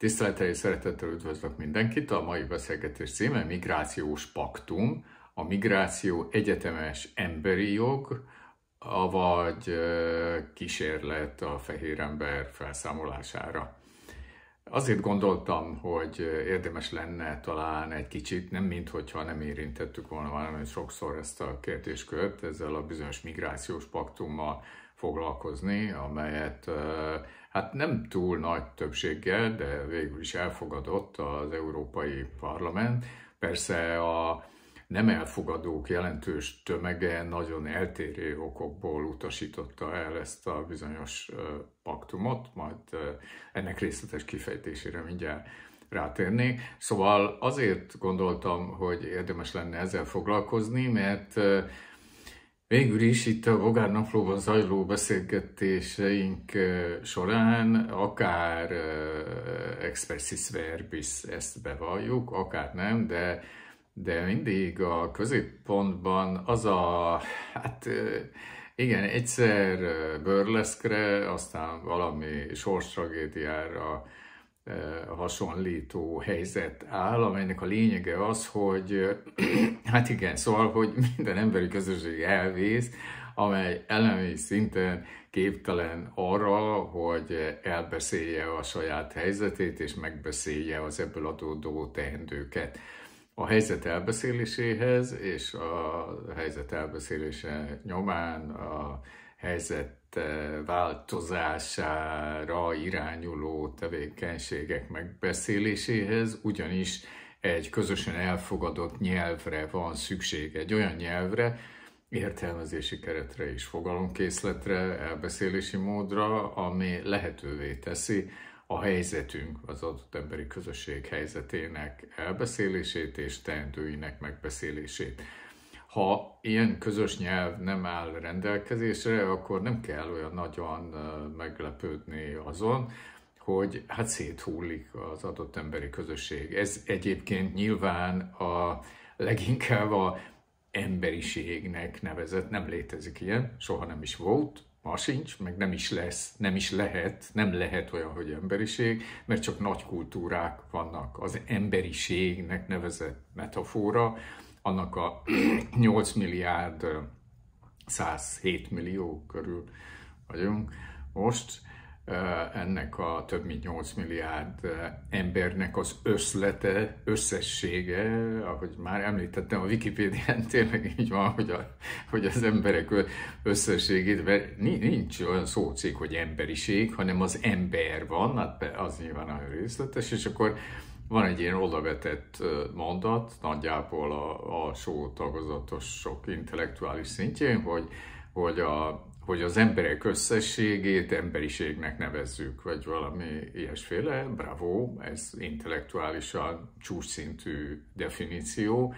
Tisztelettel és szeretettel üdvözlök mindenkit. A mai beszélgetés címe Migrációs Paktum, a migráció egyetemes emberi jog, avagy kísérlet a fehér ember felszámolására. Azért gondoltam, hogy érdemes lenne talán egy kicsit, nem minthogyha nem érintettük volna már nagyon sokszor ezt a kérdéskört, ezzel a bizonyos migrációs paktummal foglalkozni, amelyet hát nem túl nagy többséggel, de végül is elfogadott az Európai Parlament. Persze a nem elfogadók jelentős tömege nagyon eltérő okokból utasította el ezt a bizonyos paktumot, majd ennek részletes kifejtésére mindjárt rátérnék. Szóval azért gondoltam, hogy érdemes lenne ezzel foglalkozni, mert Végül is itt a Bogár Naplóban zajló beszélgetéseink során akár expressis verbis ezt bevalljuk, akár nem, de, de mindig a középpontban az a, hát igen, egyszer burleskre, aztán valami sorstragédiára Eh, hasonlító helyzet áll, amelynek a lényege az, hogy eh, hát igen, szóval, hogy minden emberi közösség elvész, amely elemi szinten képtelen arra, hogy elbeszélje a saját helyzetét, és megbeszélje az ebből adódó teendőket. A helyzet elbeszéléséhez és a helyzet elbeszélése nyomán a helyzet Eh, változására irányuló tevékenységek megbeszéléséhez, ugyanis egy közösen elfogadott nyelvre van szükség, egy olyan nyelvre, értelmezési keretre és fogalomkészletre, elbeszélési módra, ami lehetővé teszi a helyzetünk, az adott emberi közösség helyzetének elbeszélését és teendőinek megbeszélését ha ilyen közös nyelv nem áll rendelkezésre, akkor nem kell olyan nagyon meglepődni azon, hogy hát széthullik az adott emberi közösség. Ez egyébként nyilván a leginkább a emberiségnek nevezett, nem létezik ilyen, soha nem is volt, ma sincs, meg nem is lesz, nem is lehet, nem lehet olyan, hogy emberiség, mert csak nagy kultúrák vannak. Az emberiségnek nevezett metafora, annak a 8 milliárd 107 millió körül vagyunk most, ennek a több mint 8 milliárd embernek az összlete, összessége, ahogy már említettem, a Wikipédián tényleg így van, hogy, a, hogy az emberek összességét, mert nincs olyan szócég, hogy emberiség, hanem az ember van, hát az nyilván a részletes, és akkor van egy ilyen odavetett mondat, nagyjából a, a só sok intellektuális szintjén, hogy, hogy, a, hogy az emberek összességét emberiségnek nevezzük, vagy valami ilyesféle. Bravo, ez intellektuálisan csúcsszintű definíció.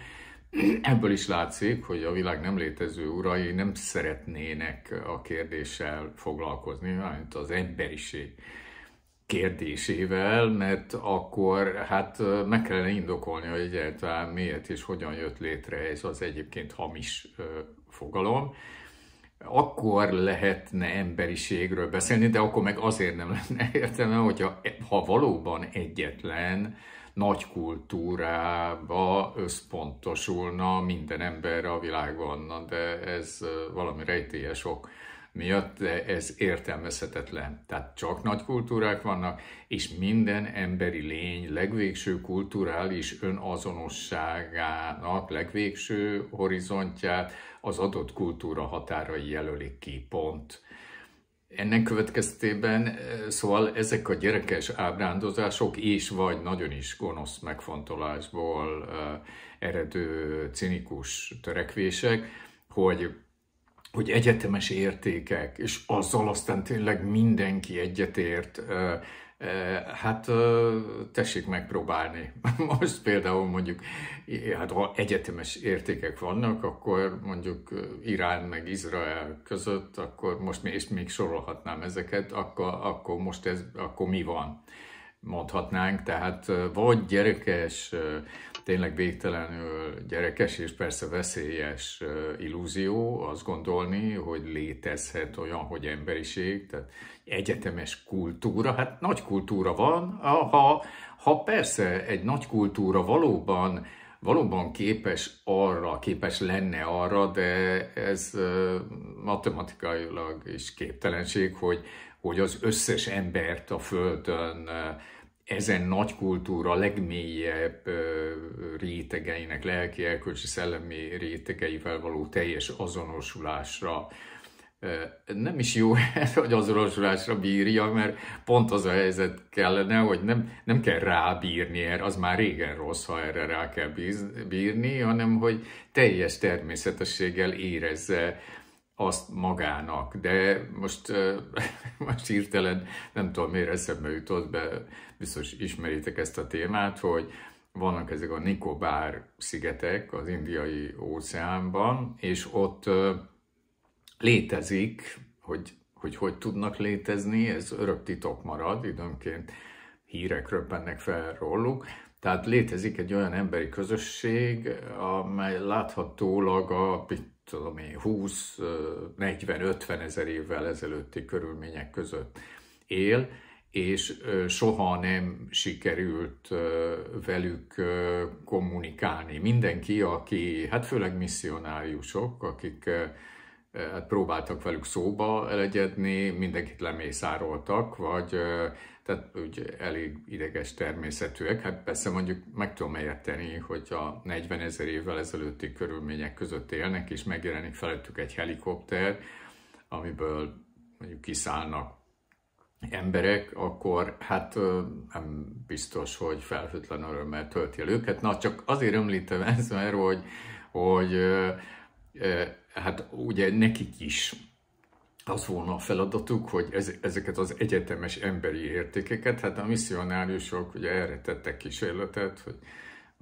Ebből is látszik, hogy a világ nem létező urai nem szeretnének a kérdéssel foglalkozni, mint az emberiség kérdésével, mert akkor hát meg kellene indokolni, hogy egyáltalán miért és hogyan jött létre ez az egyébként hamis fogalom. Akkor lehetne emberiségről beszélni, de akkor meg azért nem lenne értelme, hogyha e, ha valóban egyetlen nagy kultúrába összpontosulna minden ember a világon, de ez valami rejtélyes ok miatt ez értelmezhetetlen. Tehát csak nagy kultúrák vannak, és minden emberi lény legvégső kulturális önazonosságának legvégső horizontját az adott kultúra határai jelölik ki, pont. Ennek következtében, szóval ezek a gyerekes ábrándozások és vagy nagyon is gonosz megfontolásból eredő cinikus törekvések, hogy hogy egyetemes értékek, és azzal aztán tényleg mindenki egyetért, Hát tessék megpróbálni. Most például mondjuk, hát ha egyetemes értékek vannak, akkor mondjuk Irán meg Izrael között, akkor most és még sorolhatnám ezeket, akkor, akkor most ez, akkor mi van? Mondhatnánk, tehát vagy gyerekes tényleg végtelenül gyerekes és persze veszélyes illúzió azt gondolni, hogy létezhet olyan, hogy emberiség, tehát egyetemes kultúra, hát nagy kultúra van, ha, ha persze egy nagy kultúra valóban valóban képes arra, képes lenne arra, de ez matematikailag is képtelenség, hogy, hogy az összes embert a Földön ezen nagy kultúra legmélyebb rétegeinek, lelki, elkölcsi, szellemi rétegeivel való teljes azonosulásra nem is jó, hogy azonosulásra bírja, mert pont az a helyzet kellene, hogy nem, nem kell rábírni erre, az már régen rossz, ha erre rá kell bírni, hanem hogy teljes természetességgel érezze azt magának. De most, most hirtelen nem tudom, miért eszembe jutott be biztos ismeritek ezt a témát, hogy vannak ezek a Nikobár szigetek az indiai óceánban, és ott létezik, hogy hogy hogy tudnak létezni, ez örök titok marad, időnként hírek röppennek fel róluk. Tehát létezik egy olyan emberi közösség, amely láthatólag a tudom én, 20, 40, 50 ezer évvel ezelőtti körülmények között él, és soha nem sikerült velük kommunikálni. Mindenki, aki, hát főleg misszionáriusok, akik hát próbáltak velük szóba elegyedni, mindenkit lemészároltak, vagy tehát úgy elég ideges természetűek. Hát persze mondjuk meg tudom érteni, hogy a 40 ezer évvel ezelőtti körülmények között élnek, és megjelenik felettük egy helikopter, amiből mondjuk kiszállnak emberek, akkor hát nem biztos, hogy felhőtlen örömmel tölti el őket. Na, csak azért említem ezt, mert hogy, hogy hát ugye nekik is az volna a feladatuk, hogy ezeket az egyetemes emberi értékeket, hát a misszionáriusok ugye erre tettek kísérletet, hogy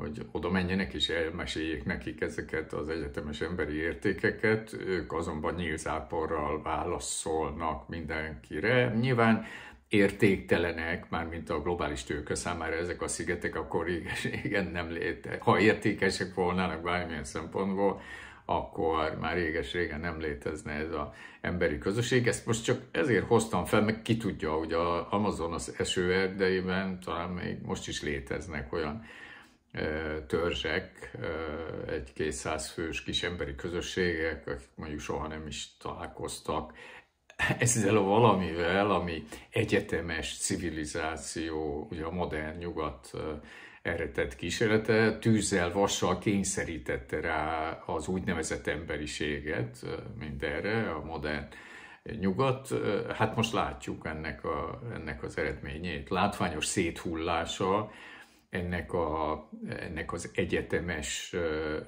hogy oda menjenek és elmeséljék nekik ezeket az egyetemes emberi értékeket, ők azonban nyílzáporral válaszolnak mindenkire. Nyilván értéktelenek, már mint a globális tőke számára ezek a szigetek, akkor igen, nem léte. Ha értékesek volnának bármilyen szempontból, akkor már réges-régen nem létezne ez az emberi közösség. Ezt most csak ezért hoztam fel, meg ki tudja, hogy az Amazonas esőerdeiben talán még most is léteznek olyan törzsek, egy 200 fős kis emberi közösségek, akik mondjuk soha nem is találkoztak ezzel a valamivel, ami egyetemes civilizáció, ugye a modern nyugat erre tett kísérlete, tűzzel, vassal kényszerítette rá az úgynevezett emberiséget erre, a modern nyugat. Hát most látjuk ennek, a, ennek az eredményét. Látványos széthullása, ennek, a, ennek az egyetemes,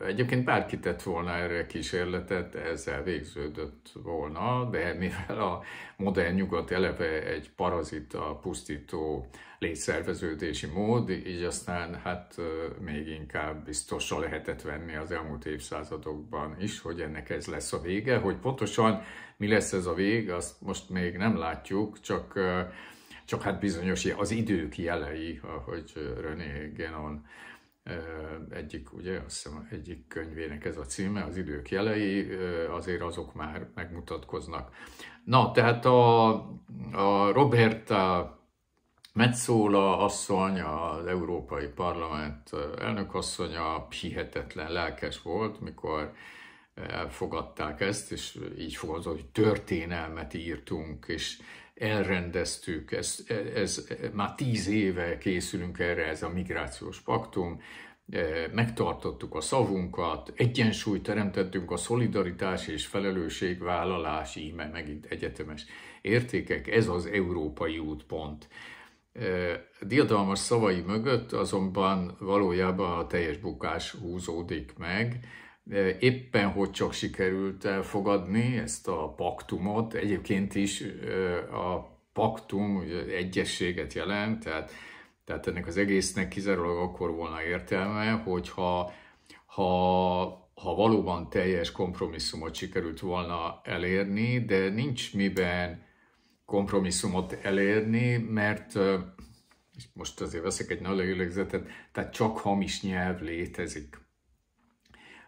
egyébként bárki tett volna erre kísérletet, ezzel végződött volna, de mivel a modern nyugat eleve egy parazita pusztító létszerveződési mód, így aztán hát még inkább biztosra lehetett venni az elmúlt évszázadokban is, hogy ennek ez lesz a vége, hogy pontosan mi lesz ez a vég, azt most még nem látjuk, csak csak hát bizonyos az idők jelei, ahogy René Genon egyik, ugye, azt hiszem, egyik könyvének ez a címe, az idők jelei, azért azok már megmutatkoznak. Na, tehát a, a Roberta Metzola asszony, az Európai Parlament elnökasszonya hihetetlen lelkes volt, mikor elfogadták ezt, és így fogadott, hogy történelmet írtunk, és elrendeztük, ez, ez már tíz éve készülünk erre, ez a migrációs paktum, e, megtartottuk a szavunkat, egyensúlyt teremtettünk a szolidaritás és felelősségvállalás, íme megint egyetemes értékek, ez az európai útpont. E, diadalmas szavai mögött azonban valójában a teljes bukás húzódik meg, éppen hogy csak sikerült elfogadni ezt a paktumot, egyébként is a paktum egyességet jelent, tehát, tehát ennek az egésznek kizárólag akkor volna értelme, hogyha ha ha valóban teljes kompromisszumot sikerült volna elérni, de nincs miben kompromisszumot elérni, mert és most azért veszek egy nagy lélegzetet, tehát csak hamis nyelv létezik.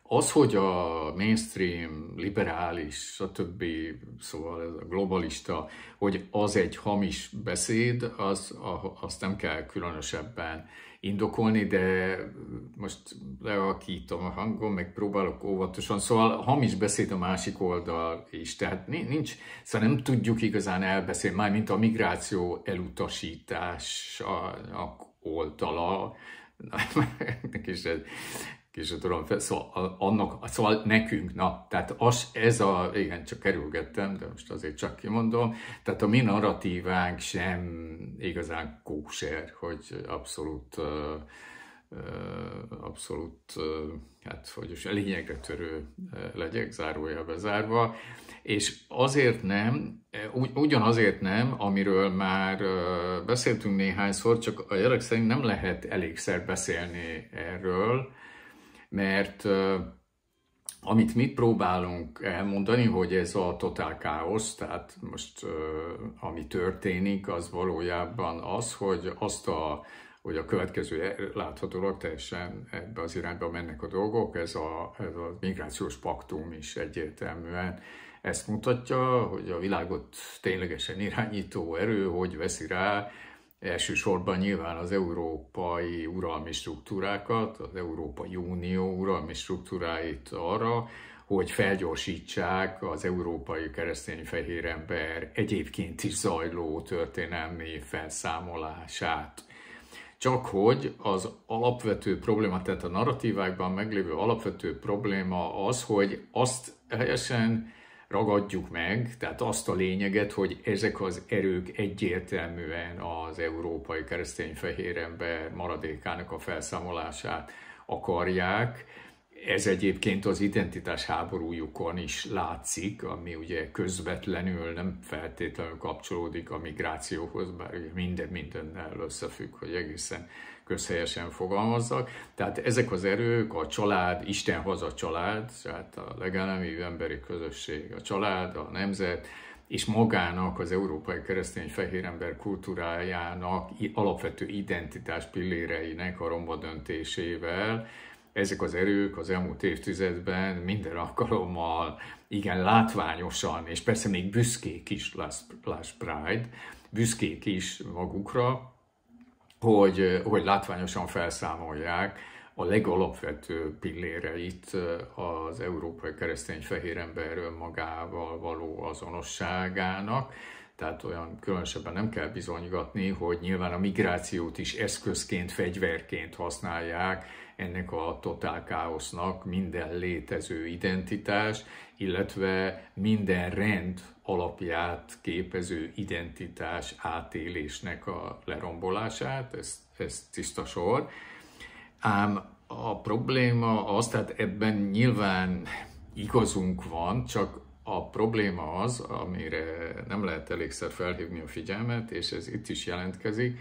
Az, hogy a mainstream, liberális, többi, szóval ez a globalista, hogy az egy hamis beszéd, az, a, azt nem kell különösebben indokolni, de most leakítom a hangom, meg próbálok óvatosan, szóval hamis beszéd a másik oldal is, tehát nincs, szóval nem tudjuk igazán elbeszélni, már mint a migráció elutasítás a, a oldala, és ez, ki sem tudom, szóval annak, szóval nekünk, na, tehát az, ez a, igen, csak kerülgettem, de most azért csak kimondom, tehát a mi narratívánk sem igazán kóser, hogy abszolút abszolút, hát hogy is lényegre törő legyek, zárója bezárva, és azért nem, ugyanazért nem, amiről már beszéltünk néhányszor, csak a gyerek szerint nem lehet elégszer beszélni erről, mert amit mi próbálunk elmondani, hogy ez a totál káosz, tehát most ami történik, az valójában az, hogy azt a hogy a következő e, láthatólag teljesen ebbe az irányba mennek a dolgok, ez a, ez a migrációs paktum is egyértelműen ezt mutatja, hogy a világot ténylegesen irányító erő, hogy veszi rá elsősorban nyilván az európai uralmi struktúrákat, az Európai Unió uralmi struktúráit arra, hogy felgyorsítsák az európai keresztény fehér ember egyébként is zajló történelmi felszámolását. Csak hogy az alapvető probléma, tehát a narratívákban meglévő alapvető probléma az, hogy azt helyesen ragadjuk meg, tehát azt a lényeget, hogy ezek az erők egyértelműen az európai keresztény fehér ember maradékának a felszámolását akarják. Ez egyébként az identitás háborújukon is látszik, ami ugye közvetlenül nem feltétlenül kapcsolódik a migrációhoz, bár minden mindennel összefügg, hogy egészen közhelyesen fogalmazzak. Tehát ezek az erők, a család, Isten haza család, tehát a legelemi emberi közösség, a család, a nemzet, és magának, az európai keresztény fehér ember kultúrájának alapvető identitás pilléreinek a romba döntésével, ezek az erők az elmúlt évtizedben minden alkalommal igen látványosan, és persze még büszkék is, láss Pride, büszkék is magukra, hogy, hogy látványosan felszámolják a legalapvető pilléreit az európai keresztény fehér ember magával való azonosságának, tehát olyan különösebben nem kell bizonygatni, hogy nyilván a migrációt is eszközként, fegyverként használják ennek a totál káosznak minden létező identitás, illetve minden rend alapját képező identitás átélésnek a lerombolását, ez, ez tiszta sor. Ám a probléma az, tehát ebben nyilván igazunk van, csak a probléma az, amire nem lehet elégszer felhívni a figyelmet, és ez itt is jelentkezik,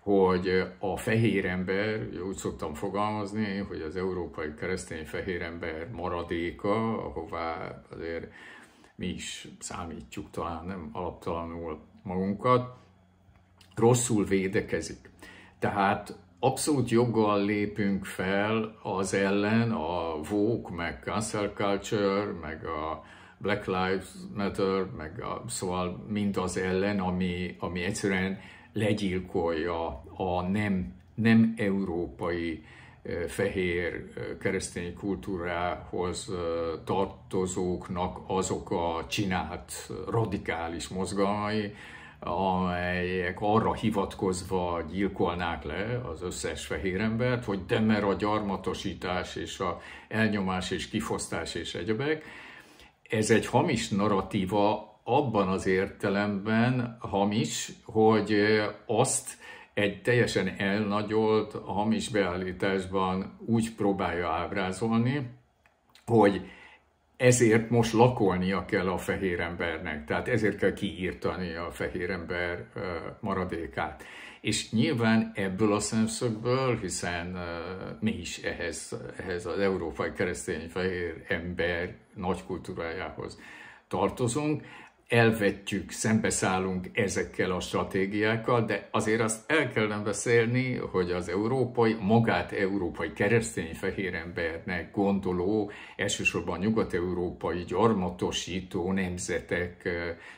hogy a fehér ember, úgy szoktam fogalmazni, hogy az európai keresztény fehér ember maradéka, ahová azért mi is számítjuk talán nem alaptalanul magunkat, rosszul védekezik. Tehát abszolút joggal lépünk fel az ellen, a Vogue, meg cancel culture, meg a Black Lives Matter, meg a, szóval mind az ellen, ami, ami egyszerűen legyilkolja a nem, nem európai fehér keresztény kultúrához tartozóknak azok a csinált radikális mozgalmai, amelyek arra hivatkozva gyilkolnák le az összes fehér embert, hogy de mer a gyarmatosítás és a elnyomás és kifosztás és egyebek. Ez egy hamis narratíva abban az értelemben hamis, hogy azt egy teljesen elnagyolt, hamis beállításban úgy próbálja ábrázolni, hogy ezért most lakolnia kell a fehér embernek, tehát ezért kell kiírtani a fehér ember maradékát. És nyilván ebből a szemszögből, hiszen mi is ehhez, ehhez az európai keresztény fehér ember nagy kultúrájához tartozunk, elvetjük, szembeszállunk ezekkel a stratégiákkal, de azért azt el kellene beszélni, hogy az európai, magát európai keresztény fehér embernek gondoló, elsősorban nyugat-európai gyarmatosító nemzetek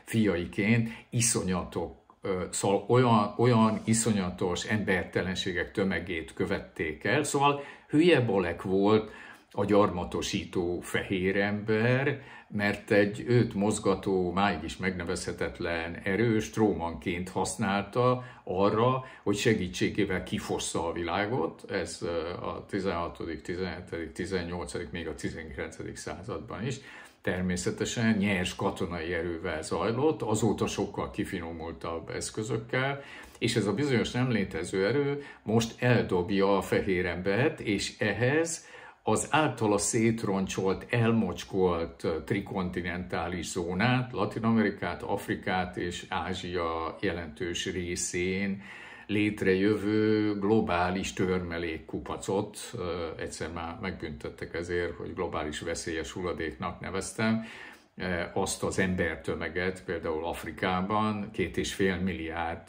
fiaiként iszonyatok Szóval olyan, olyan iszonyatos embertelenségek tömegét követték el, szóval hülye bolek volt, a gyarmatosító fehér ember, mert egy őt mozgató, máig is megnevezhetetlen erő strómanként használta arra, hogy segítségével kifossza a világot, ez a 16., 17., 18., még a 19. században is, természetesen nyers katonai erővel zajlott, azóta sokkal kifinomultabb eszközökkel, és ez a bizonyos nem létező erő most eldobja a fehér embert, és ehhez az általa szétroncsolt, elmocskolt trikontinentális zónát, Latin Amerikát, Afrikát és Ázsia jelentős részén létrejövő globális kupacot, egyszer már megbüntettek ezért, hogy globális veszélyes hulladéknak neveztem, azt az embertömeget például Afrikában két és fél milliárd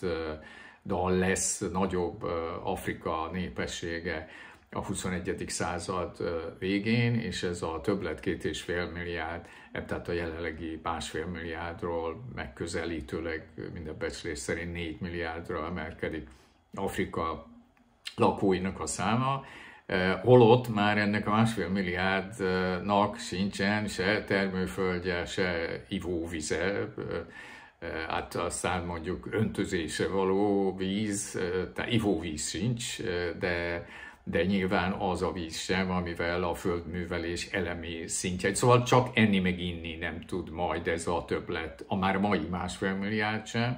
dal lesz nagyobb Afrika népessége a 21. század végén, és ez a többlet két és fél milliárd, e, tehát a jelenlegi másfél milliárdról megközelítőleg minden becslés szerint 4 milliárdra emelkedik Afrika lakóinak a száma, e, holott már ennek a másfél milliárdnak sincsen se termőföldje, se ivóvize, e, hát aztán mondjuk öntözése való víz, tehát ivóvíz sincs, de de nyilván az a víz sem, amivel a földművelés elemi szintje. Szóval csak enni meg inni nem tud majd ez a többlet, a már mai másfél milliárd sem,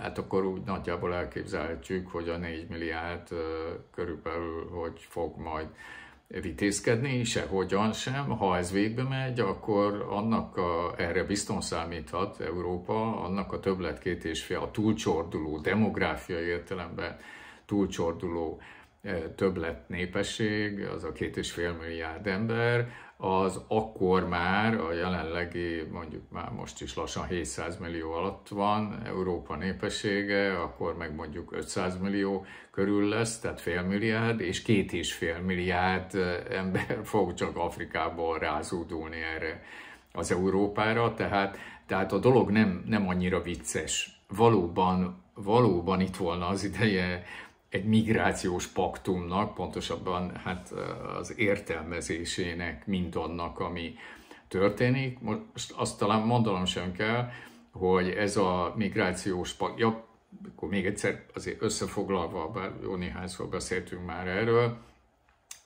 hát akkor úgy nagyjából elképzelhetjük, hogy a 4 milliárd körülbelül hogy fog majd vitézkedni, sehogyan sem. Ha ez végbe megy, akkor annak a, erre bizton számíthat Európa, annak a többlet két és fél, a túlcsorduló, demográfiai értelemben túlcsorduló többlet népesség, az a két és fél milliárd ember, az akkor már a jelenlegi, mondjuk már most is lassan 700 millió alatt van Európa népessége, akkor meg mondjuk 500 millió körül lesz, tehát fél milliárd, és két és fél milliárd ember fog csak Afrikából rázódulni erre az Európára, tehát, tehát a dolog nem, nem annyira vicces. Valóban, valóban itt volna az ideje egy migrációs paktumnak, pontosabban hát az értelmezésének, mint annak, ami történik. Most azt talán mondanom sem kell, hogy ez a migrációs paktum, ja, akkor még egyszer azért összefoglalva, bár jó néhányszor beszéltünk már erről,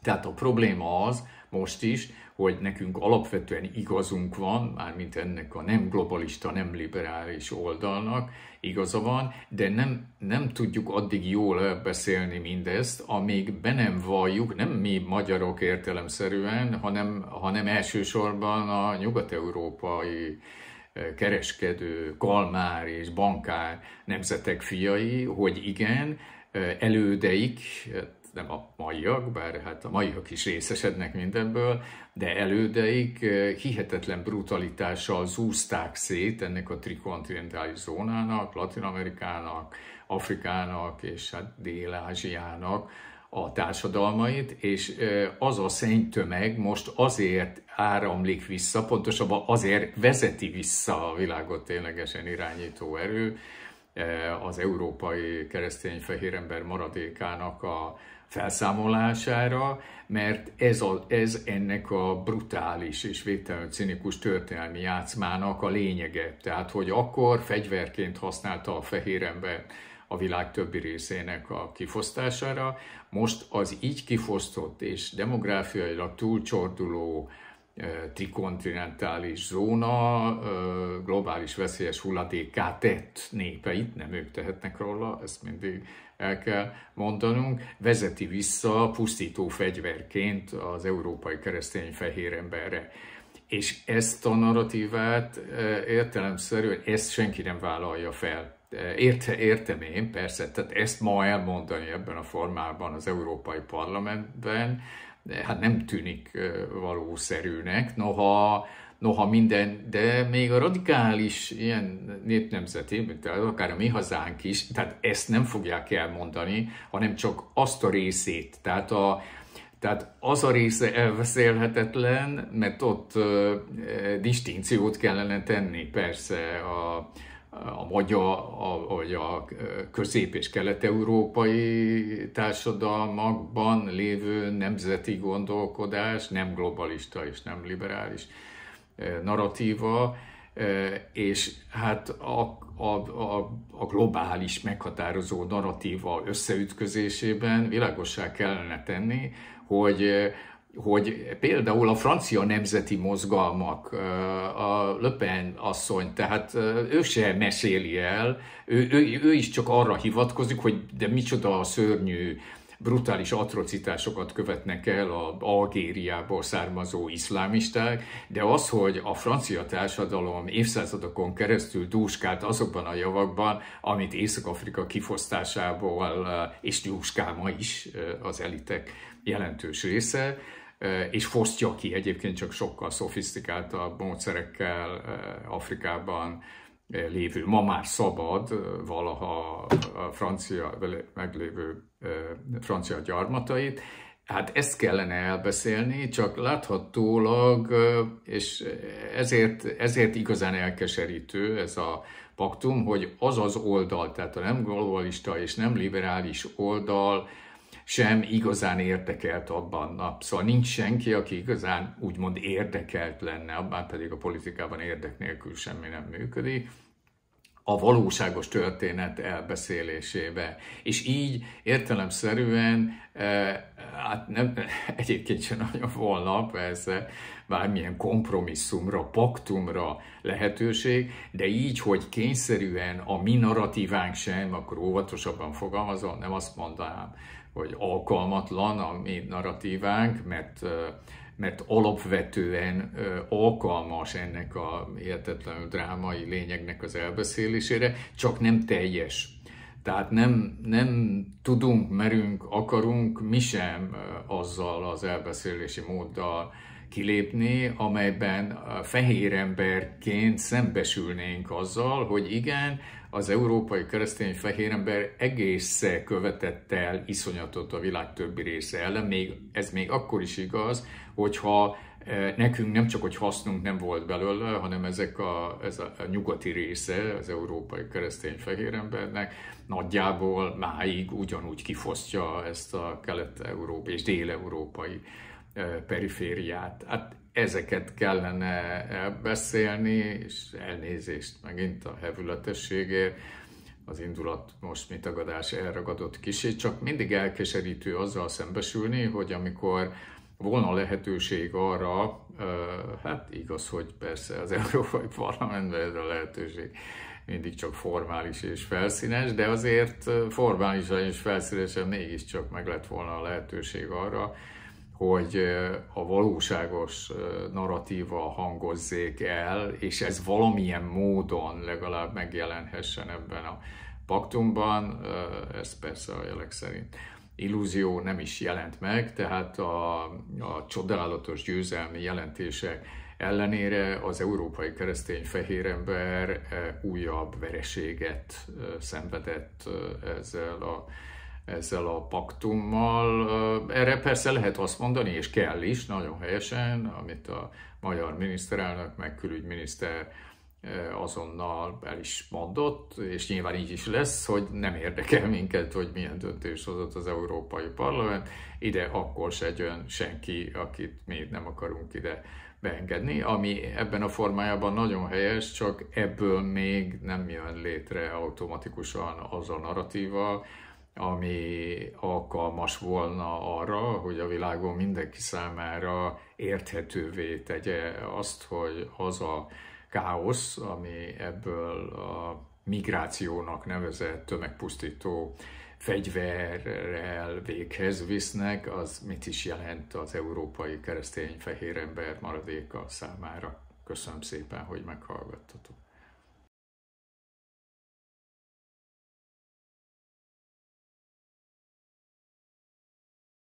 tehát a probléma az most is, hogy nekünk alapvetően igazunk van, mármint ennek a nem globalista, nem liberális oldalnak igaza van, de nem, nem tudjuk addig jól beszélni mindezt, amíg be nem valljuk, nem mi magyarok értelemszerűen, hanem, hanem elsősorban a nyugat-európai eh, kereskedő, kalmár és bankár nemzetek fiai, hogy igen, eh, elődeik, nem a maiak, bár hát a maiak is részesednek mindenből, de elődeik eh, hihetetlen brutalitással zúzták szét ennek a trikontinentális zónának, Latin-Amerikának, Afrikának és hát Dél-Ázsiának a társadalmait, és eh, az a szennytömeg most azért áramlik vissza, pontosabban azért vezeti vissza a világot ténylegesen irányító erő, eh, az európai keresztény fehér ember maradékának a, felszámolására, mert ez, a, ez ennek a brutális és végtelenül cinikus történelmi játszmának a lényege. Tehát, hogy akkor fegyverként használta a fehér ember a világ többi részének a kifosztására, most az így kifosztott és demográfiailag túlcsorduló trikontinentális zóna globális veszélyes hulladékká tett népeit, nem ők tehetnek róla, ezt mindig el kell mondanunk, vezeti vissza pusztító fegyverként az európai keresztény fehér emberre. És ezt a narratívát értelemszerűen ezt senki nem vállalja fel. Érte, értem én, persze, tehát ezt ma elmondani ebben a formában az Európai Parlamentben, de hát nem tűnik valószerűnek, noha, noha minden, de még a radikális ilyen népnemzeti, mint akár a mi hazánk is, tehát ezt nem fogják elmondani, hanem csak azt a részét, tehát a, tehát az a része elveszélhetetlen, mert ott uh, distinkciót kellene tenni persze a, a magyar, a, a a közép- és kelet-európai társadalmakban lévő nemzeti gondolkodás, nem globalista és nem liberális narratíva, és hát a, a, a, a globális meghatározó narratíva összeütközésében világossá kellene tenni, hogy hogy például a francia nemzeti mozgalmak, a Le Pen asszony, tehát ő se meséli el, ő, ő, ő is csak arra hivatkozik, hogy de micsoda a szörnyű, brutális atrocitásokat követnek el a Algériából származó iszlámisták, de az, hogy a francia társadalom évszázadokon keresztül dúskált azokban a javakban, amit Észak-Afrika kifosztásából, és dúskáma is az elitek jelentős része, és fosztja ki egyébként csak sokkal szofisztikáltabb módszerekkel Afrikában lévő, ma már szabad, valaha a francia, meglévő francia gyarmatait. Hát ezt kellene elbeszélni, csak láthatólag, és ezért, ezért igazán elkeserítő ez a paktum, hogy az az oldal, tehát a nem globalista és nem liberális oldal, sem igazán érdekelt abban. nap. szóval nincs senki, aki igazán úgymond érdekelt lenne, abban pedig a politikában érdek nélkül semmi nem működik a valóságos történet elbeszélésébe. És így értelemszerűen, eh, hát nem, egyébként sem nagyon volna persze bármilyen kompromisszumra, paktumra lehetőség, de így, hogy kényszerűen a mi narratívánk sem, akkor óvatosabban fogalmazom, nem azt mondanám, vagy alkalmatlan a mi narratívánk, mert, mert alapvetően alkalmas ennek a hihetetlenül drámai lényegnek az elbeszélésére, csak nem teljes. Tehát nem, nem tudunk, merünk, akarunk mi sem azzal az elbeszélési móddal kilépni, amelyben fehér emberként szembesülnénk azzal, hogy igen, az európai keresztény fehérember egész követett el iszonyatot a világ többi része ellen, még, ez még akkor is igaz, hogyha eh, nekünk nem csak, hogy hasznunk nem volt belőle, hanem ezek a, ez a nyugati része az európai keresztény fehérembernek nagyjából máig ugyanúgy kifosztja ezt a kelet-európai és dél-európai eh, perifériát. Hát ezeket kellene beszélni, és elnézést megint a hevületességért, az indulat most mi tagadás elragadott kisé, csak mindig elkeserítő azzal szembesülni, hogy amikor volna lehetőség arra, hát igaz, hogy persze az Európai Parlamentben ez a lehetőség mindig csak formális és felszínes, de azért formálisan és felszínesen mégiscsak meg lett volna a lehetőség arra, hogy a valóságos narratíva hangozzék el, és ez valamilyen módon legalább megjelenhessen ebben a paktumban, ez persze a jelek szerint illúzió nem is jelent meg, tehát a, a csodálatos győzelmi jelentések ellenére az európai keresztény fehérember újabb vereséget szenvedett ezzel a ezzel a paktummal. Erre persze lehet azt mondani, és kell is, nagyon helyesen, amit a magyar miniszterelnök, meg külügyminiszter azonnal el is mondott, és nyilván így is lesz, hogy nem érdekel minket, hogy milyen döntés hozott az Európai Parlament. Ide akkor se jön senki, akit mi nem akarunk ide beengedni, ami ebben a formájában nagyon helyes, csak ebből még nem jön létre automatikusan az a narratíva, ami alkalmas volna arra, hogy a világon mindenki számára érthetővé tegye azt, hogy az a káosz, ami ebből a migrációnak nevezett tömegpusztító fegyverrel véghez visznek, az mit is jelent az európai keresztény fehér ember maradéka számára. Köszönöm szépen, hogy meghallgattatok.